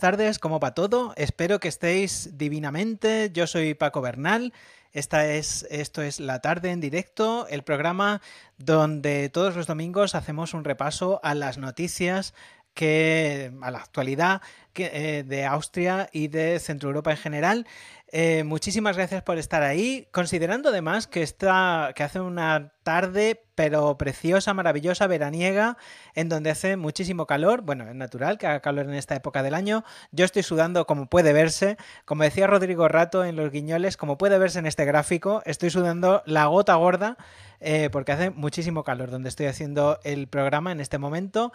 buenas tardes, como va todo. Espero que estéis divinamente. Yo soy Paco Bernal. Esta es, esto es La Tarde en Directo, el programa donde todos los domingos hacemos un repaso a las noticias que a la actualidad eh, de Austria y de Centro Europa en general. Eh, muchísimas gracias por estar ahí, considerando además que, está, que hace una tarde pero preciosa, maravillosa, veraniega, en donde hace muchísimo calor. Bueno, es natural que haga calor en esta época del año. Yo estoy sudando como puede verse. Como decía Rodrigo Rato en Los Guiñoles, como puede verse en este gráfico, estoy sudando la gota gorda eh, porque hace muchísimo calor donde estoy haciendo el programa en este momento.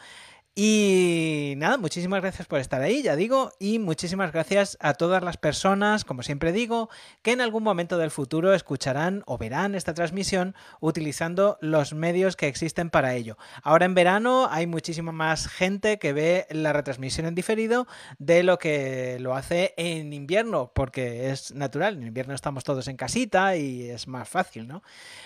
Y nada, muchísimas gracias por estar ahí, ya digo, y muchísimas gracias a todas las personas, como siempre digo, que en algún momento del futuro escucharán o verán esta transmisión utilizando los medios que existen para ello. Ahora en verano hay muchísima más gente que ve la retransmisión en diferido de lo que lo hace en invierno, porque es natural, en invierno estamos todos en casita y es más fácil, ¿no?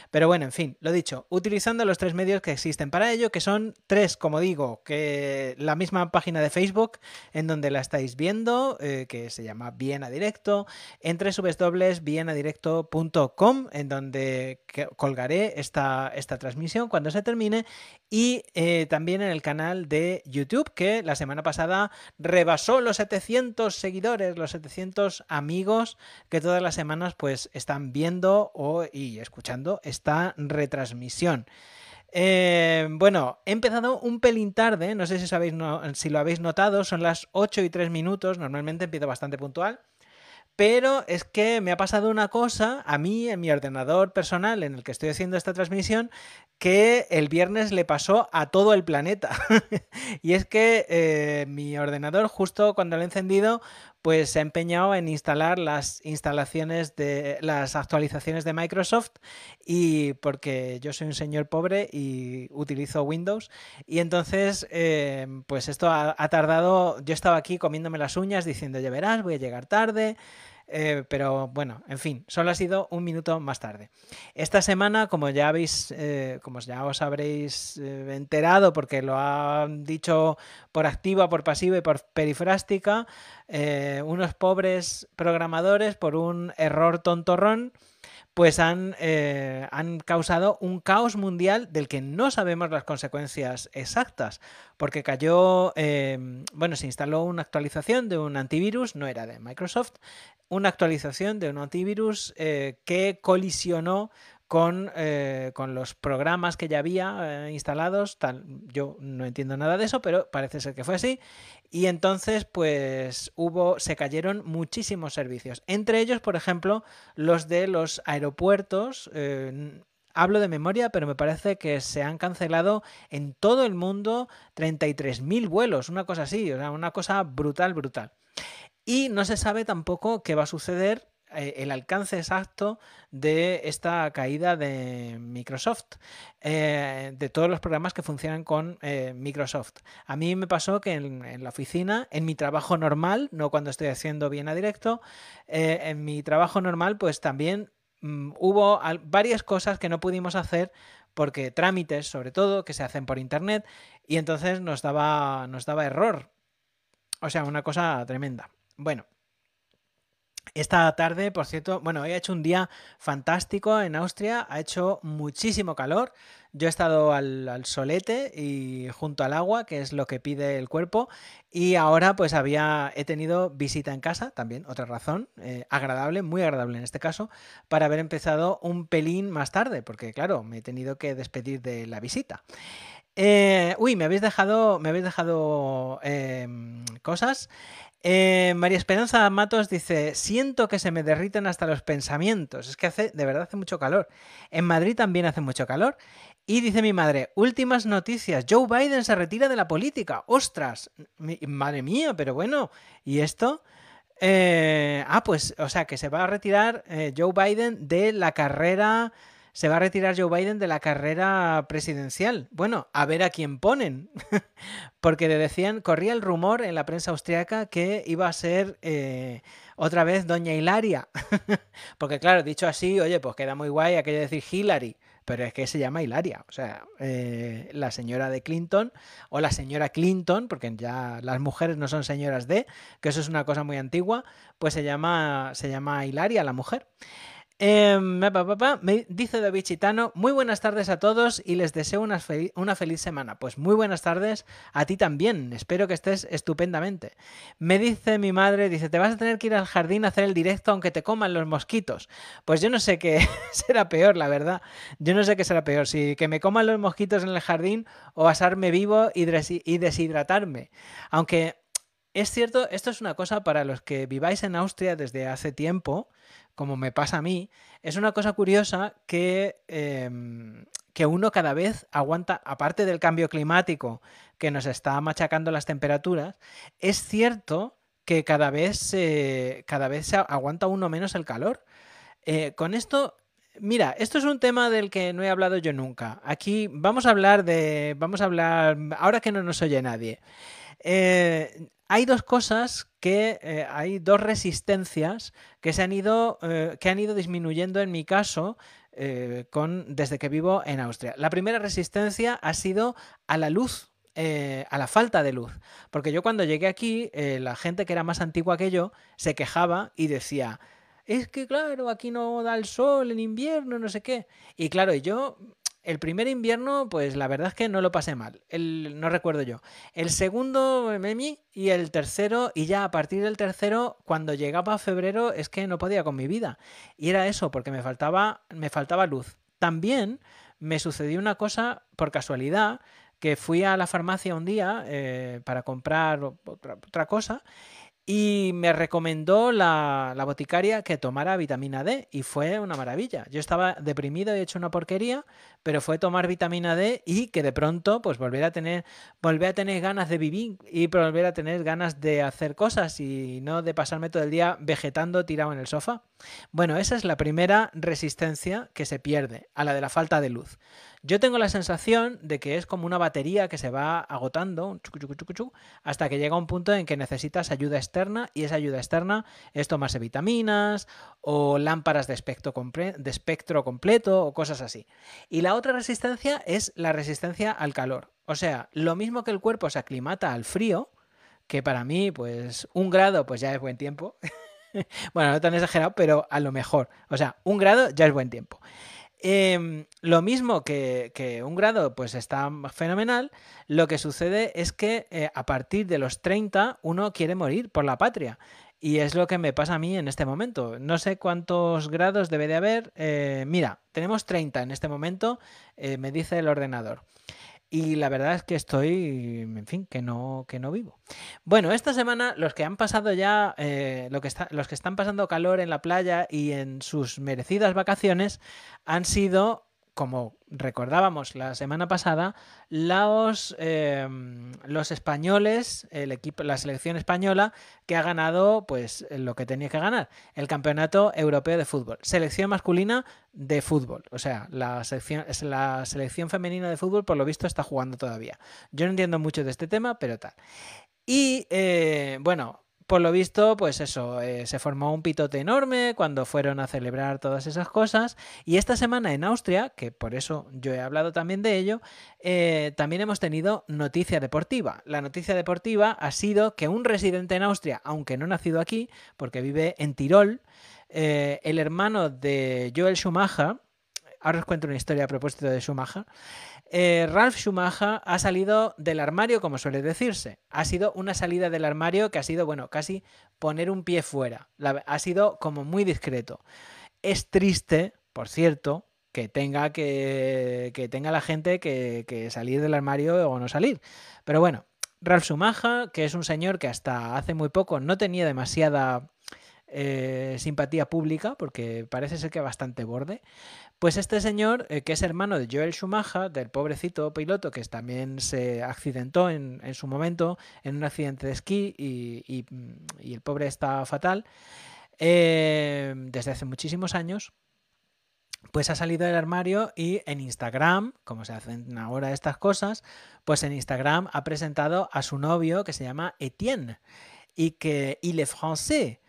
Pero bueno, en fin, lo dicho, utilizando los tres medios que existen para ello, que son tres, como digo, que eh, la misma página de Facebook en donde la estáis viendo, eh, que se llama Viena Directo, en Directo.com en donde colgaré esta, transmisión cuando se termine, y eh, también en el canal de YouTube, que la semana pasada rebasó los 700 seguidores, los 700 amigos que todas las semanas pues están viendo y escuchando esta retransmisión. Eh, bueno, he empezado un pelín tarde, no sé si, sabéis, no, si lo habéis notado, son las 8 y 3 minutos, normalmente empiezo bastante puntual, pero es que me ha pasado una cosa a mí en mi ordenador personal en el que estoy haciendo esta transmisión que el viernes le pasó a todo el planeta. y es que eh, mi ordenador, justo cuando lo he encendido, pues se ha empeñado en instalar las instalaciones de las actualizaciones de Microsoft y porque yo soy un señor pobre y utilizo Windows y entonces em, pues esto ha, ha, tardado yo estaba aquí comiéndome las uñas diciendo ya verás voy a llegar tarde eh, pero bueno, en fin, solo ha sido un minuto más tarde. Esta semana, como ya habéis, eh, como ya os habréis eh, enterado, porque lo han dicho por activa, por pasiva y por perifrástica, unos pobres programadores por un error tontorrón pues han, eh, han causado un caos mundial del que no sabemos las consecuencias exactas, porque cayó, em, bueno, se instaló una actualización de un antivirus, no era de Microsoft, una actualización de un antivirus eh, que colisionó eh, con, los programas que ya había eh, instalados. yo no entiendo nada de eso, pero parece ser que fue así. Y entonces, pues hubo, se cayeron muchísimos servicios. Entre ellos, por ejemplo, los de los aeropuertos. Eh, hablo de memoria, pero me parece que se han cancelado en todo el mundo 33.000 vuelos, una cosa así, o sea, una cosa brutal, brutal. Y no se sabe tampoco qué va a suceder eh, el alcance exacto de esta caída de Microsoft, eh, de todos los programas que funcionan con eh, Microsoft. A mí me pasó que en, la oficina, en mi trabajo normal, no cuando estoy haciendo bien a directo, en mi trabajo normal pues también mm, hubo varias cosas que no pudimos hacer porque trámites, sobre todo, que se hacen por internet, y entonces nos daba, nos daba error. O sea, una cosa tremenda. Bueno. Esta tarde, por cierto, bueno, hoy ha hecho un día fantástico en Austria, ha hecho muchísimo calor. Yo he estado al, solete y junto al agua, que es lo que pide el cuerpo, y ahora pues había, he tenido visita en casa, también otra razón, eh, agradable, muy agradable en este caso, para haber empezado un pelín más tarde, porque claro, me he tenido que despedir de la visita. Eh, uy, me habéis dejado, me habéis dejado em, cosas. Eh, María Esperanza Matos dice: Siento que se me derriten hasta los pensamientos. Es que hace, de verdad, hace mucho calor. En Madrid también hace mucho calor. Y dice mi madre: Últimas noticias. Joe Biden se retira de la política. ¡Ostras! Madre mía, pero bueno. ¿Y esto? Eh, ah, pues, o sea, que se va a retirar eh, Joe Biden de la carrera se va a retirar Joe Biden de la carrera presidencial. Bueno, a ver a quién ponen. Porque le decían, corría el rumor en la prensa austriaca que iba a ser eh, otra vez Doña Hilaria. Porque claro, dicho así, oye, pues queda muy guay aquello de decir Hillary. Pero es que se llama Hilaria, o sea, eh, la señora de Clinton o la señora Clinton, porque ya las mujeres no son señoras de, que eso es una cosa muy antigua, pues se llama, se llama Hilaria la mujer. Em, me, dice David Chitano, muy buenas tardes a todos y les deseo una, una, feliz semana. Pues muy buenas tardes a ti también, espero que estés estupendamente. Me dice mi madre, dice, te vas a tener que ir al jardín a hacer el directo aunque te coman los mosquitos. Pues yo no sé qué será peor, la verdad. Yo no sé qué será peor, si que me coman los mosquitos en el jardín o asarme vivo y deshidratarme. Aunque es cierto, esto es una cosa para los que viváis en Austria desde hace tiempo, como me pasa a mí, es una cosa curiosa que, em, que uno cada vez aguanta, aparte del cambio climático que nos está machacando las temperaturas, es cierto que cada vez, cada vez se aguanta uno menos el calor. Eh, con esto Mira, esto es un tema del que no he hablado yo nunca. Aquí vamos a hablar de. Vamos a hablar. Ahora que no nos oye nadie. Eh, hay dos cosas que eh, hay dos resistencias que se han ido, eh, que han ido disminuyendo en mi caso eh, con, desde que vivo en Austria. La primera resistencia ha sido a la luz. a la falta de luz. Porque yo cuando llegué aquí, la gente que era más antigua que yo se quejaba y decía, es que claro, aquí no da el sol en invierno, no sé qué. Y claro, yo el primer invierno, pues la verdad es que no lo pasé mal. El, no recuerdo yo. El segundo, eh, Memi, y el tercero, y ya a partir del tercero, cuando llegaba febrero, es que no podía con mi vida. Y era eso, porque me faltaba, me faltaba luz. También me sucedió una cosa por casualidad, que fui a la farmacia un día eh, para comprar otra cosa y me recomendó la, boticaria que tomara vitamina D y fue una maravilla. Yo estaba deprimido y he hecho una porquería, pero fue tomar vitamina D y que de pronto pues volver a tener, volver a tener ganas de vivir y volver a tener ganas de hacer cosas y no de pasarme todo el día vegetando tirado en el sofá. Bueno, esa es la primera resistencia que se pierde, a la de la falta de luz. Yo tengo la sensación de que es como una batería que se va agotando hasta que llega un punto en que necesitas ayuda externa y esa ayuda externa es tomarse vitaminas o lámparas de espectro, de espectro completo o cosas así. Y la otra resistencia es la resistencia al calor. O sea, lo mismo que el cuerpo se aclimata al frío, que para mí pues un grado pues ya es buen tiempo. bueno, no tan exagerado, pero a lo mejor. O sea, un grado ya es buen tiempo. Em, lo mismo que, un grado, pues está fenomenal. Lo que sucede es que eh, a partir de los 30 uno quiere morir por la patria. Y es lo que me pasa a mí en este momento. No sé cuántos grados debe de haber. Eh, mira, tenemos 30 en este momento, eh, me dice el ordenador. Y la verdad es que estoy, en fin, que no, que no vivo. Bueno, esta semana los que han pasado ya, eh, lo que está, los que están pasando calor en la playa y en sus merecidas vacaciones han sido como recordábamos la semana pasada, em, los, españoles, el equipo, la selección española, que ha ganado pues lo que tenía que ganar, el Campeonato Europeo de Fútbol. Selección masculina de fútbol. O sea, la selección, la selección femenina de fútbol, por lo visto, está jugando todavía. Yo no entiendo mucho de este tema, pero tal. Y eh, bueno, por lo visto, pues eso, eh, se formó un pitote enorme cuando fueron a celebrar todas esas cosas. Y esta semana en Austria, que por eso yo he hablado también de ello, eh, también hemos tenido noticia deportiva. La noticia deportiva ha sido que un residente en Austria, aunque no nacido aquí, porque vive en Tirol, eh, el hermano de Joel Schumacher, ahora os cuento una historia a propósito de Schumacher, eh, Ralph Schumacher ha salido del armario, como suele decirse. Ha sido una salida del armario que ha sido, bueno, casi poner un pie fuera. ha sido como muy discreto. Es triste, por cierto, que tenga que, tenga la gente que, salir del armario o no salir. Pero bueno, Ralph Schumacher, que es un señor que hasta hace muy poco no tenía demasiada eh, simpatía pública, porque parece ser que bastante borde, pues este señor, eh, que es hermano de Joel Schumacher, del pobrecito piloto que también se accidentó en, su momento en un accidente de esquí y, el pobre está fatal, em, desde hace muchísimos años, pues ha salido del armario y en Instagram, como se hacen ahora estas cosas, pues en Instagram ha presentado a su novio que se llama Etienne y que il est français.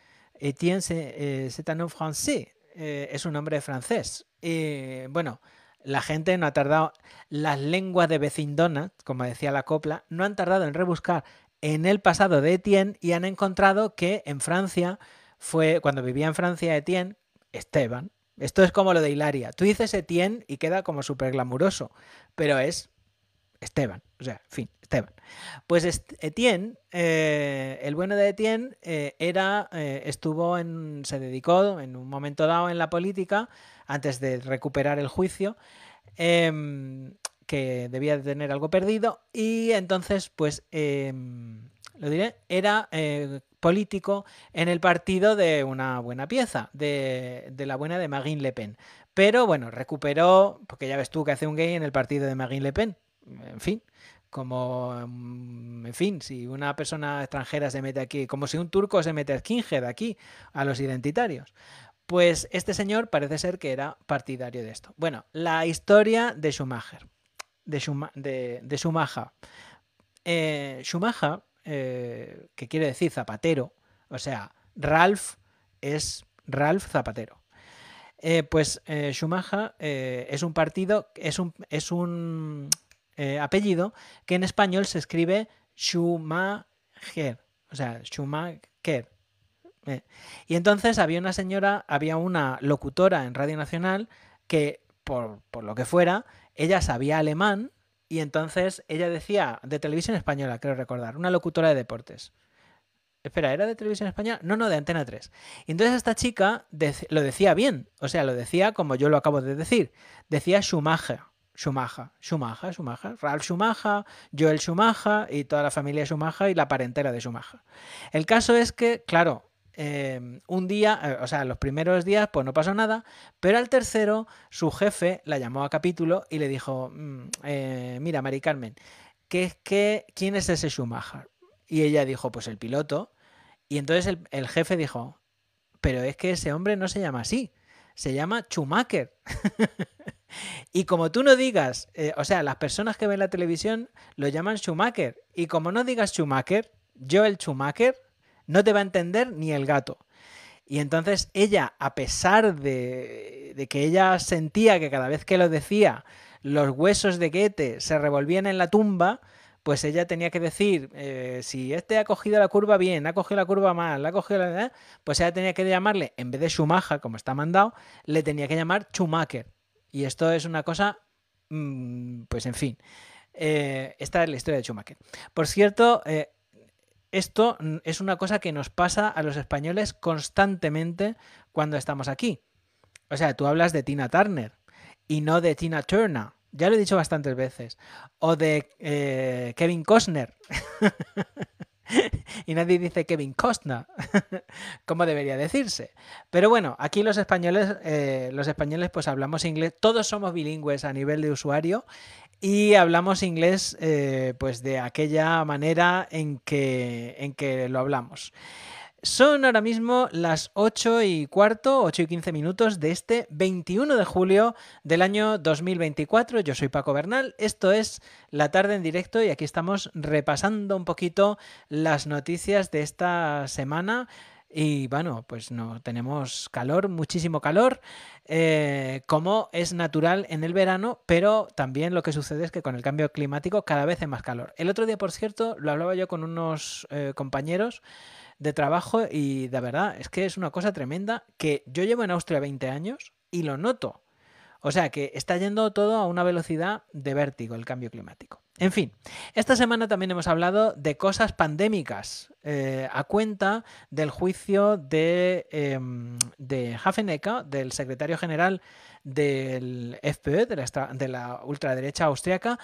Etienne, eh, c'est un nom français. Eh, es un nombre francés. Eh, bueno, la gente no ha tardado, las lenguas de vecindona, como decía la copla, no han tardado en rebuscar en el pasado de Etienne y han encontrado que en Francia fue, cuando vivía en Francia Etienne, Esteban. Esto es como lo de Hilaria. Tú dices Etienne y queda como súper glamuroso, pero es Esteban, o sea, fin, Esteban. Pues Etienne, eh, el bueno de Etienne, eh, era, estuvo en, se dedicó en un momento dado en la política antes de recuperar el juicio, em, que debía de tener algo perdido, y entonces, pues, em, lo diré, era eh, político en el partido de una buena pieza, de, la buena de Marine Le Pen. Pero bueno, recuperó, porque ya ves tú que hace un gay en el partido de Marine Le Pen, en fin, como, mm, en fin, si una persona extranjera se mete aquí, como si un turco se mete a de aquí, a los identitarios. Pues este señor parece ser que era partidario de esto. Bueno, la historia de Schumacher, de, de, Schumacher. Eh, eh, que quiere decir zapatero, o sea, Ralph es Ralph Zapatero. Eh, pues eh, Schumacher es un partido, es un, es un apellido que en español se escribe Schumacher, o sea, Schumacher. Eh, y entonces había una señora, había una locutora en Radio Nacional que, por, lo que fuera, ella sabía alemán y entonces ella decía, de televisión española, creo recordar, una locutora de deportes. Espera, ¿era de televisión española? No, no, de Antena 3. Y entonces esta chica lo decía bien, o sea, lo decía como yo lo acabo de decir. Decía Schumacher. Schumacher, Schumacher, Schumacher, Ralf Schumacher, Joel Schumacher y toda la familia Schumacher y la parentera de Schumacher. El caso es que, claro, Em, un día, eh, o sea, los primeros días pues no pasó nada, pero al tercero su jefe la llamó a capítulo y le dijo, mm, eh, mira, Mari Carmen, es ¿quién es ese Schumacher? Y ella dijo, pues el piloto. Y entonces el, jefe dijo, pero es que ese hombre no se llama así, se llama Schumacher. Y como tú no digas, eh, o sea, las personas que ven la televisión lo llaman Schumacher. Y como no digas Schumacher, yo el Schumacher, no te va a entender ni el gato. Y entonces ella, a pesar de, que ella sentía que cada vez que lo decía, los huesos de Goethe se revolvían en la tumba, pues ella tenía que decir, eh, si este ha cogido la curva bien, ha cogido la curva mal, ha cogido la... ¿eh? pues ella tenía que llamarle, en vez de Schumacher, como está mandado, le tenía que llamar Schumacher. Y esto es una cosa, mm, pues en fin. Eh, esta es la historia de Schumacher. Por cierto, esto es una cosa que nos pasa a los españoles constantemente cuando estamos aquí. O sea, tú hablas de Tina Turner y no de Tina Turner. Ya lo he dicho bastantes veces. O de eh, Kevin Costner. y nadie dice Kevin Costner, como debería decirse. Pero bueno, aquí los españoles, eh, los españoles pues hablamos inglés, todos somos bilingües a nivel de usuario y hablamos inglés eh, pues de aquella manera en que, en que lo hablamos. Son ahora mismo las 8 y cuarto, 8 y 15 minutos de este 21 de julio del año 2024. Yo soy Paco Bernal, esto es La tarde en directo y aquí estamos repasando un poquito las noticias de esta semana. Y bueno, pues no tenemos calor, muchísimo calor, eh, como es natural en el verano, pero también lo que sucede es que con el cambio climático cada vez hay más calor. El otro día, por cierto, lo hablaba yo con unos eh, compañeros de trabajo y de verdad es que es una cosa tremenda que yo llevo en Austria 20 años y lo noto. O sea que está yendo todo a una velocidad de vértigo el cambio climático. En fin, esta semana también hemos hablado de cosas pandémicas eh, a cuenta del juicio de, eh, de del secretario general del FPÖ, e, de la, de la ultraderecha austriaca,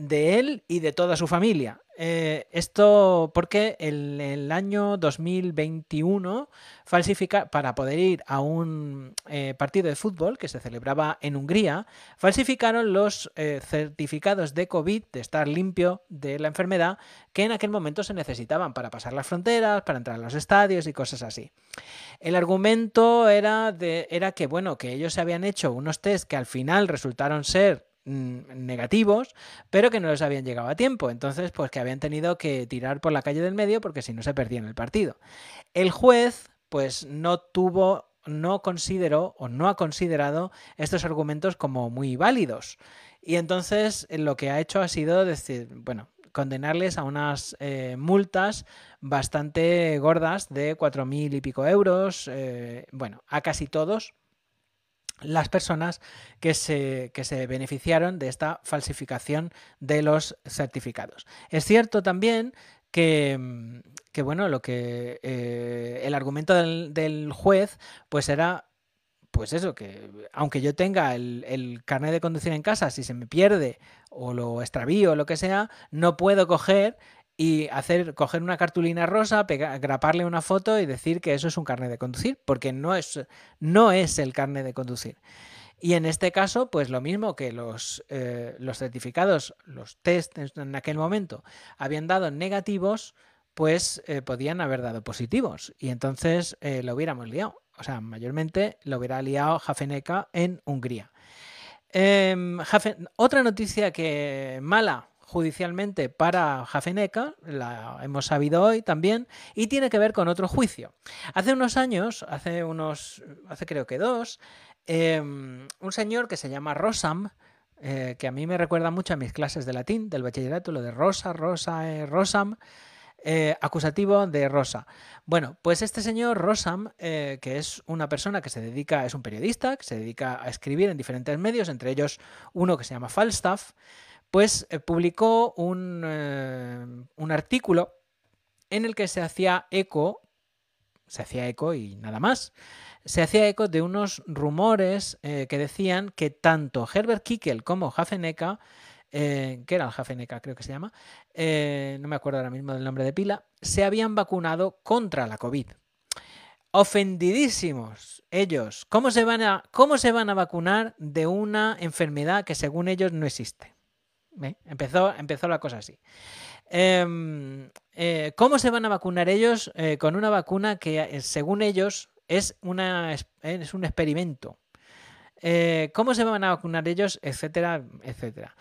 de él y de toda su familia. Eh, esto porque en el año 2021 para poder ir a un eh, partido de fútbol que se celebraba en Hungría, falsificaron los eh, certificados de COVID, de estar limpio de la enfermedad, que en aquel momento se necesitaban para pasar las fronteras, para entrar a los estadios y cosas así. El argumento era, de, era que, bueno, que ellos se habían hecho unos test que al final resultaron ser Mm, negativos, pero que no les habían llegado a tiempo. Entonces, pues que habían tenido que tirar por la calle del medio porque si no se perdían el partido. El juez, pues no tuvo, no consideró o no ha considerado estos argumentos como muy válidos. Y entonces lo que ha hecho ha sido decir, bueno, condenarles a unas eh, multas bastante gordas de cuatro mil y pico euros, eh, bueno, a casi todos, las personas que se, que se, beneficiaron de esta falsificación de los certificados. Es cierto también que, mm, bueno, lo que eh, el argumento del, juez, pues era pues eso, que aunque yo tenga el, el, carnet de conducir en casa, si se me pierde o lo extravío o lo que sea, no puedo coger y hacer, coger una cartulina rosa, graparle una foto y decir que eso es un carnet de conducir, porque no es, no es el carnet de conducir. Y en este caso, pues lo mismo que los, eh, los certificados, los test en aquel momento habían dado negativos, pues eh, podían haber dado positivos y entonces eh, lo hubiéramos liado. O sea, mayormente lo hubiera liado Jafeneca en Hungría. Em, otra noticia que mala, judicialmente para Jafeneca, la hemos sabido hoy también, y tiene que ver con otro juicio. Hace unos años, hace unos, hace creo que dos, em, un señor que se llama Rosam, eh, que a mí me recuerda mucho a mis clases de latín, del bachillerato, lo de Rosa, Rosa, eh, Rosam, eh, acusativo de Rosa. Bueno, pues este señor Rosam, que es una persona que se dedica, es un periodista, que se dedica a escribir en diferentes medios, entre ellos uno que se llama Falstaff, pues eh, publicó eh, un, artículo en el que se hacía eco, se hacía eco y nada más, se hacía eco de unos rumores eh, que decían que tanto Herbert Kickel como Hafeneka, que era el creo que se llama, no me acuerdo ahora mismo del nombre de pila, se habían vacunado contra la COVID. Ofendidísimos ellos. ¿Cómo se van a, cómo se van a vacunar de una enfermedad que según ellos no existe? Empezó, empezó la cosa así. Em, eh, ¿Cómo se van a vacunar ellos eh, con una vacuna que, eh, según ellos, es, una, es un experimento? ¿Cómo se van a vacunar ellos? Etcétera, etcétera.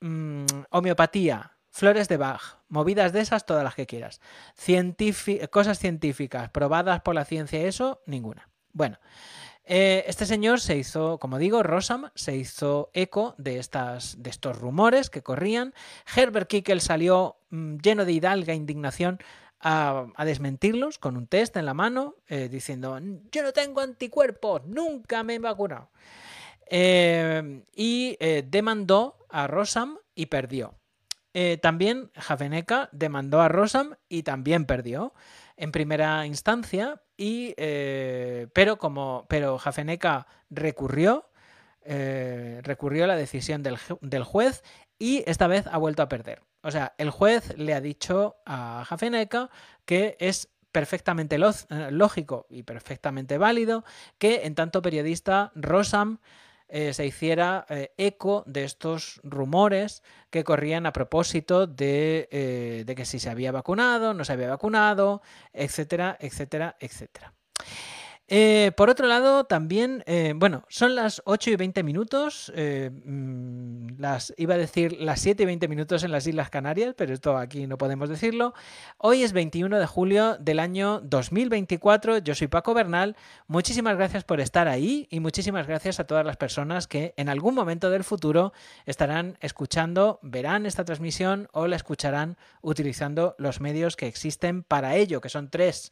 Mm, homeopatía, flores de Bach, movidas de esas, todas las que quieras. cosas científicas, probadas por la ciencia, eso, ninguna. Bueno, eh, este señor se hizo, como digo, Rosam se hizo eco de, estas, de estos rumores que corrían. Herbert Kickel salió mm, lleno de hidalga e indignación a, desmentirlos con un test en la mano, eh, diciendo, yo no tengo anticuerpos, nunca me he vacunado. Eh, y demandó a Rosam y perdió. también Javeneca demandó a Rosam y también perdió en primera instancia, y, eh, pero, como, pero Jafeneca recurrió, eh, recurrió a la decisión del, del, juez y esta vez ha vuelto a perder. O sea, el juez le ha dicho a Jafeneca que es perfectamente eh, lógico y perfectamente válido que en tanto periodista Rosam eh, se hiciera eh, eco de estos rumores que corrían a propósito de, eh, de que si se había vacunado, no se había vacunado, etcétera, etcétera, etcétera. Eh, por otro lado, también, eh, bueno, son las 8 y 20 minutos, eh, mm, las, iba a decir las 7 y 20 minutos en las Islas Canarias, pero esto aquí no podemos decirlo. Hoy es 21 de julio del año 2024, yo soy Paco Bernal, muchísimas gracias por estar ahí y muchísimas gracias a todas las personas que en algún momento del futuro estarán escuchando, verán esta transmisión o la escucharán utilizando los medios que existen para ello, que son tres.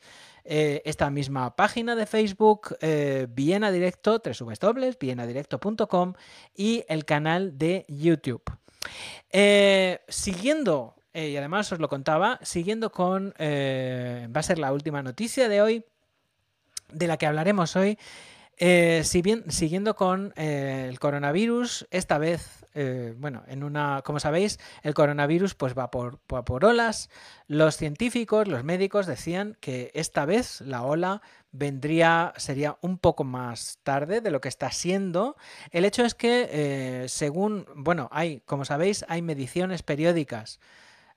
Eh, esta misma página de Facebook, eh, Viena Directo, tres dobles, vienadirecto.com y el canal de YouTube. Eh, siguiendo, eh, y además os lo contaba, siguiendo con, va a ser la última noticia de hoy, de la que hablaremos hoy, eh, si bien, siguiendo con eh, el coronavirus, esta vez, eh, bueno, en una, como sabéis, el coronavirus pues va por, va por olas. Los científicos, los médicos decían que esta vez la ola vendría, sería un poco más tarde de lo que está siendo. El hecho es que, según, bueno, hay, como sabéis, hay mediciones periódicas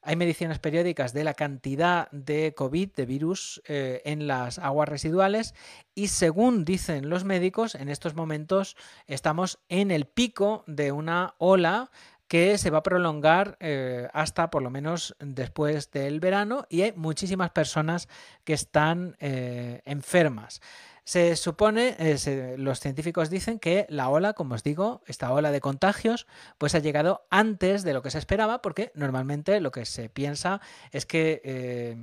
hay mediciones periódicas de la cantidad de COVID, de virus, eh, en las aguas residuales y según dicen los médicos, en estos momentos estamos en el pico de una ola que se va a prolongar eh, hasta por lo menos después del verano y hay muchísimas personas que están eh, enfermas. Se supone, eh, los científicos dicen que la ola, como os digo, esta ola de contagios, pues ha llegado antes de lo que se esperaba, porque normalmente lo que se piensa es que eh,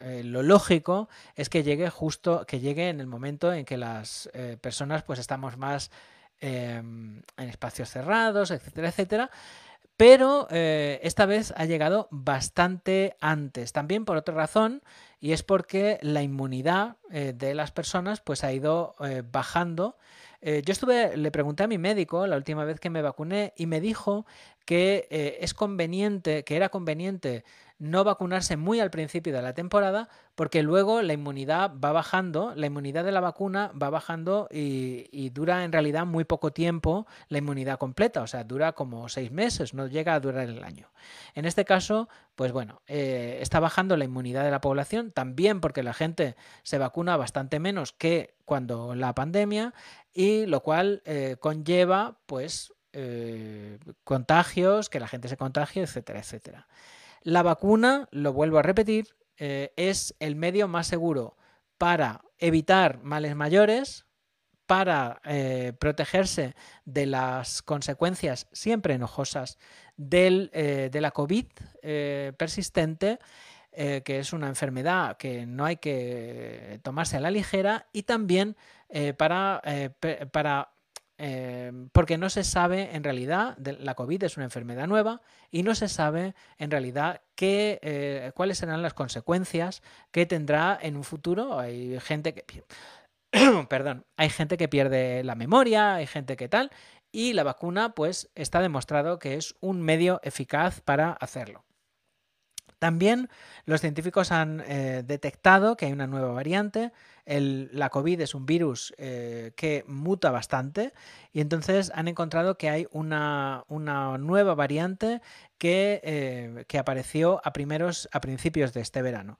eh, lo lógico es que llegue justo, que llegue en el momento en que las personas pues estamos más em, en espacios cerrados, etcétera, etcétera pero esta vez ha llegado bastante antes. También por otra razón, y es porque la inmunidad eh, de las personas pues ha ido eh, bajando. Eh, yo estuve, le pregunté a mi médico la última vez que me vacuné y me dijo que eh, es conveniente, que era conveniente no vacunarse muy al principio de la temporada, porque luego la inmunidad va bajando, la inmunidad de la vacuna va bajando y, dura en realidad muy poco tiempo la inmunidad completa, o sea, dura como seis meses, no llega a durar el año. En este caso, pues bueno, eh, está bajando la inmunidad de la población, también porque la gente se vacuna bastante menos que cuando la pandemia, y lo cual eh, conlleva pues eh, contagios, que la gente se contagie, etcétera, etcétera. La vacuna, lo vuelvo a repetir, eh, es el medio más seguro para evitar males mayores, para eh, protegerse de las consecuencias siempre enojosas de la COVID persistente, que es una enfermedad que no hay que tomarse a la ligera, y también para, para Em, porque no se sabe en realidad, la COVID es una enfermedad nueva y no se sabe en realidad eh, cuáles serán las consecuencias que tendrá en un futuro. Hay gente que... Perdón, hay gente que pierde la memoria, hay gente que tal, y la vacuna pues está demostrado que es un medio eficaz para hacerlo. También los científicos han eh, detectado que hay una nueva variante la COVID es un virus eh, que muta bastante y entonces han encontrado que hay una, nueva variante que, eh, apareció a, principios de este verano.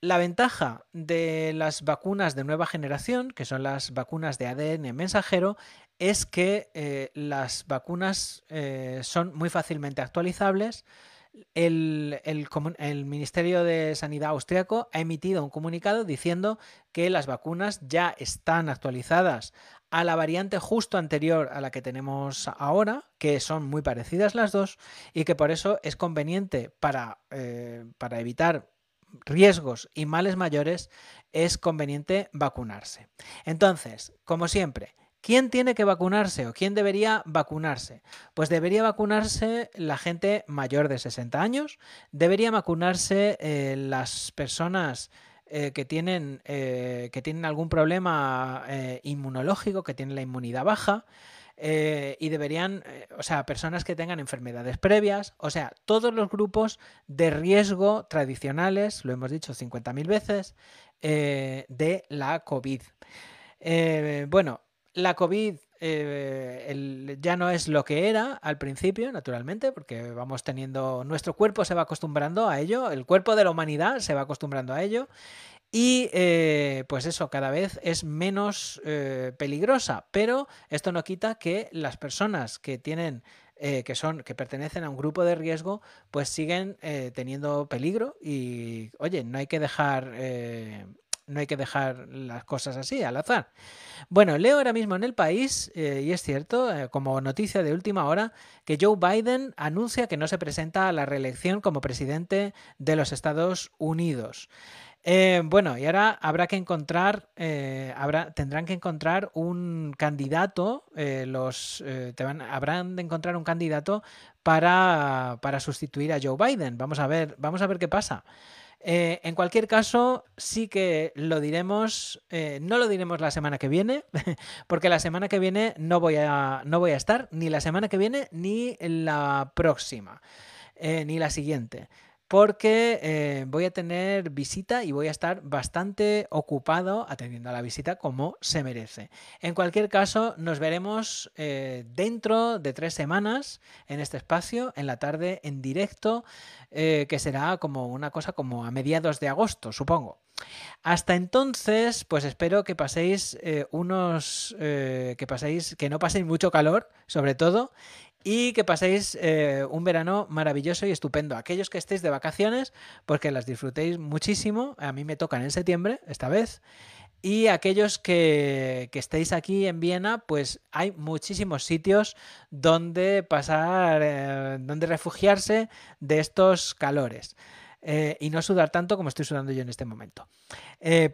La ventaja de las vacunas de nueva generación, que son las vacunas de ADN mensajero, es que eh, las vacunas son muy fácilmente actualizables, el, Ministerio de Sanidad austriaco ha emitido un comunicado diciendo que las vacunas ya están actualizadas a la variante justo anterior a la que tenemos ahora, que son muy parecidas las dos, y que por eso es conveniente para eh, evitar riesgos y males mayores, es conveniente vacunarse. Entonces, como siempre, ¿Quién tiene que vacunarse o quién debería vacunarse? Pues debería vacunarse la gente mayor de 60 años, debería vacunarse eh, las personas eh, que, tienen, eh, que tienen algún problema inmunológico, que tienen la inmunidad baja. y deberían, o sea, personas que tengan enfermedades previas, o sea, todos los grupos de riesgo tradicionales, lo hemos dicho 50.000 veces, de la COVID. bueno, la COVID eh, ya no es lo que era al principio, naturalmente, porque vamos teniendo, nuestro cuerpo se va acostumbrando a ello, el cuerpo de la humanidad se va acostumbrando a ello. Y eh, pues eso, cada vez es menos eh, peligrosa, pero esto no quita que las personas que tienen que son que pertenecen a un grupo de riesgo pues siguen teniendo peligro y oye no hay que dejar no hay que dejar las cosas así, al azar. Bueno, leo ahora mismo en el país, eh, y es cierto, eh, como noticia de última hora, que Joe Biden anuncia que no se presenta a la reelección como presidente de los Estados Unidos. Eh, bueno, y ahora habrá que encontrar, habrá, tendrán que encontrar un candidato, los, te van, habrán de encontrar un candidato para, para sustituir a Joe Biden. Vamos a ver, vamos a ver qué pasa. Eh, en cualquier caso, sí que lo diremos, eh, no lo diremos la semana que viene, porque la semana que viene no voy a, no voy a estar, ni la semana que viene, ni la próxima, eh, ni la siguiente porque eh, voy a tener visita y voy a estar bastante ocupado atendiendo a la visita como se merece. En cualquier caso, nos veremos eh, dentro de tres semanas en este espacio, en la tarde, en directo, eh, que será como una cosa como a mediados de agosto, supongo. Hasta entonces, pues espero que paséis unos, que paséis, que no paséis mucho calor, sobre todo, y que paséis eh, un verano maravilloso y estupendo. Aquellos que estéis de vacaciones, porque las disfrutéis muchísimo. A mí me tocan en septiembre, esta vez. Y aquellos que, estéis aquí en Viena, pues hay muchísimos sitios donde pasar, eh, donde refugiarse de estos calores. Eh, y no sudar tanto como estoy sudando yo en este momento.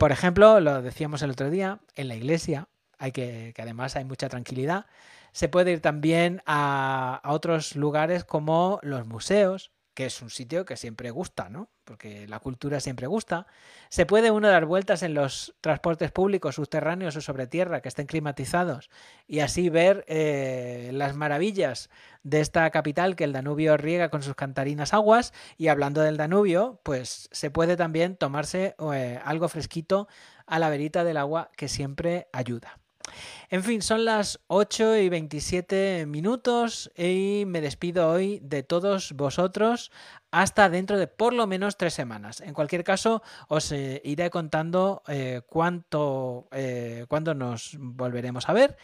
por ejemplo, lo decíamos el otro día, en la iglesia, hay que, que además hay mucha tranquilidad se puede ir también a, otros lugares como los museos, que es un sitio que siempre gusta, ¿no? Porque la cultura siempre gusta. Se puede uno dar vueltas en los transportes públicos, subterráneos o sobre tierra, que estén climatizados, y así ver eh, las maravillas de esta capital que el Danubio riega con sus cantarinas aguas. Y hablando del Danubio, pues se puede también tomarse eh, algo fresquito a la verita del agua, que siempre ayuda. En fin, son las 8 y 27 minutos y me despido hoy de todos vosotros hasta dentro de por lo menos tres semanas. En cualquier caso, os eh, iré contando eh, cuánto, eh, cuándo nos volveremos a ver.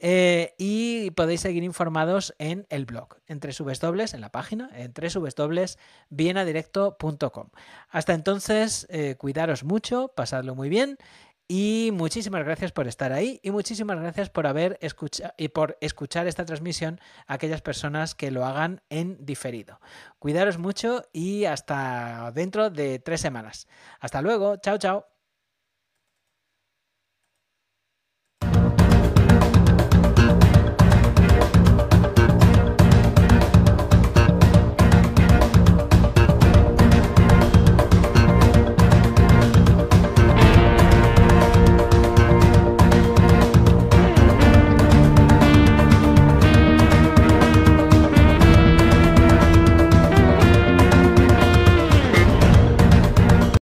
y podéis seguir informados en el blog, en dobles, en la página, entre subes Hasta entonces, cuidaros mucho, pasadlo muy bien y muchísimas gracias por estar ahí y muchísimas gracias por haber escuchado y por escuchar esta transmisión a aquellas personas que lo hagan en diferido. Cuidaros mucho y hasta dentro de tres semanas. Hasta luego, chao, chao.